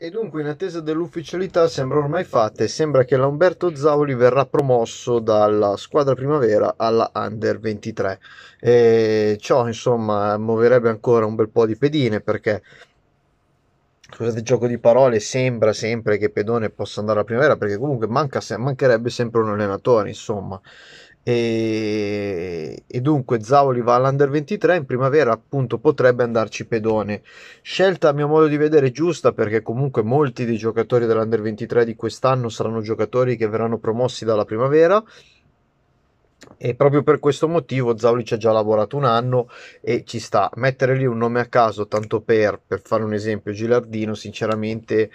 E dunque, in attesa dell'ufficialità, sembra ormai fatta e sembra che Lamberto Zauli verrà promosso dalla squadra primavera alla Under 23. E ciò, insomma, muoverebbe ancora un bel po' di pedine perché. Scusate il gioco di parole, sembra sempre che Pedone possa andare alla primavera perché comunque manca, mancherebbe sempre un allenatore, insomma. E, e, dunque Zauli va all'Under 23 in primavera appunto potrebbe andarci pedone scelta a mio modo di vedere giusta perché comunque molti dei giocatori dell'Under 23 di quest'anno saranno giocatori che verranno promossi dalla primavera e proprio per questo motivo Zauli ci ha già lavorato un anno e ci sta mettere lì un nome a caso tanto per, per fare un esempio Gilardino sinceramente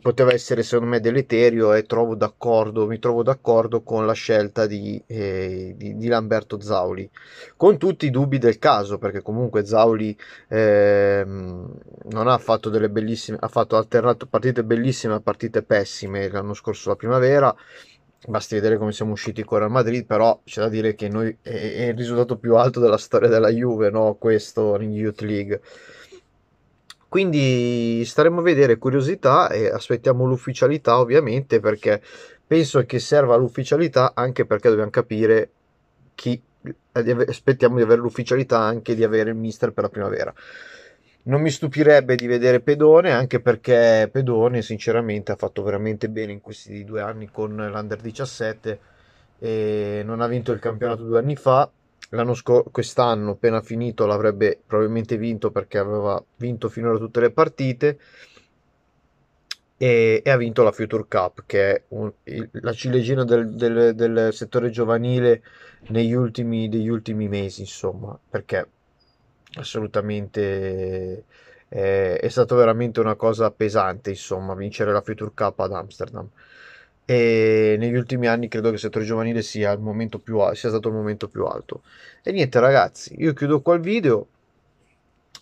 poteva essere secondo me deleterio e trovo d'accordo, mi trovo d'accordo con la scelta di, eh, di, di Lamberto Zauli, con tutti i dubbi del caso, perché comunque Zauli eh, non ha fatto delle bellissime, ha fatto alternato partite bellissime a partite pessime l'anno scorso la primavera, basti vedere come siamo usciti con Real Madrid, però c'è da dire che noi, è, è il risultato più alto della storia della Juve, no? questo in Youth League quindi staremo a vedere curiosità e aspettiamo l'ufficialità ovviamente perché penso che serva l'ufficialità anche perché dobbiamo capire chi eh, aspettiamo di avere l'ufficialità anche di avere il mister per la primavera. Non mi stupirebbe di vedere Pedone, anche perché Pedone sinceramente ha fatto veramente bene in questi due anni con l'Under 17 e non ha vinto il campionato due anni fa, l'anno scorso, quest'anno appena finito l'avrebbe probabilmente vinto perché aveva vinto finora tutte le partite e, e ha vinto la Future Cup che è un, il, la ciliegina del, del, del, settore giovanile negli ultimi, degli ultimi mesi insomma perché assolutamente eh, è, è stata veramente una cosa pesante insomma vincere la Future Cup ad Amsterdam e negli ultimi anni credo che il settore giovanile sia, più, sia, stato il momento più alto. E niente ragazzi, io chiudo qua il video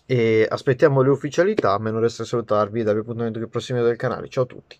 e aspettiamo le ufficialità, a me non resta salutarvi e darvi appuntamento che prossimo del canale. Ciao a tutti!